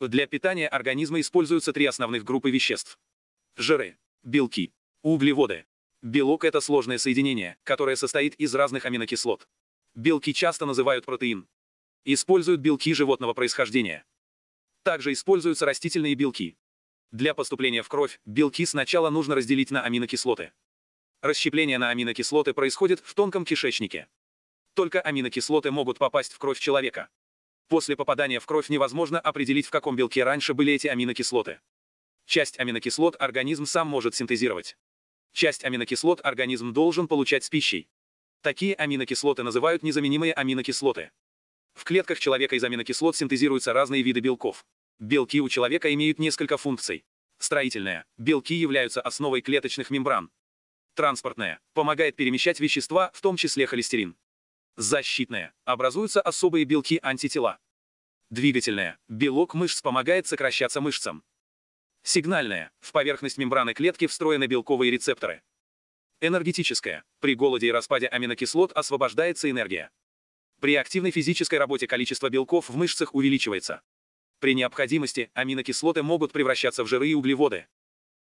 Для питания организма используются три основных группы веществ. Жиры, белки, углеводы. Белок – это сложное соединение, которое состоит из разных аминокислот. Белки часто называют протеин. Используют белки животного происхождения. Также используются растительные белки. Для поступления в кровь белки сначала нужно разделить на аминокислоты. Расщепление на аминокислоты происходит в тонком кишечнике. Только аминокислоты могут попасть в кровь человека. После попадания в кровь невозможно определить, в каком белке раньше были эти аминокислоты. Часть аминокислот организм сам может синтезировать. Часть аминокислот организм должен получать с пищей. Такие аминокислоты называют незаменимые аминокислоты. В клетках человека из аминокислот синтезируются разные виды белков. Белки у человека имеют несколько функций. Строительная. Белки являются основой клеточных мембран. Транспортная. Помогает перемещать вещества, в том числе холестерин. Защитная. Образуются особые белки антитела. Двигательная. Белок мышц помогает сокращаться мышцам. Сигнальная. В поверхность мембраны клетки встроены белковые рецепторы. Энергетическая. При голоде и распаде аминокислот освобождается энергия. При активной физической работе количество белков в мышцах увеличивается. При необходимости аминокислоты могут превращаться в жиры и углеводы.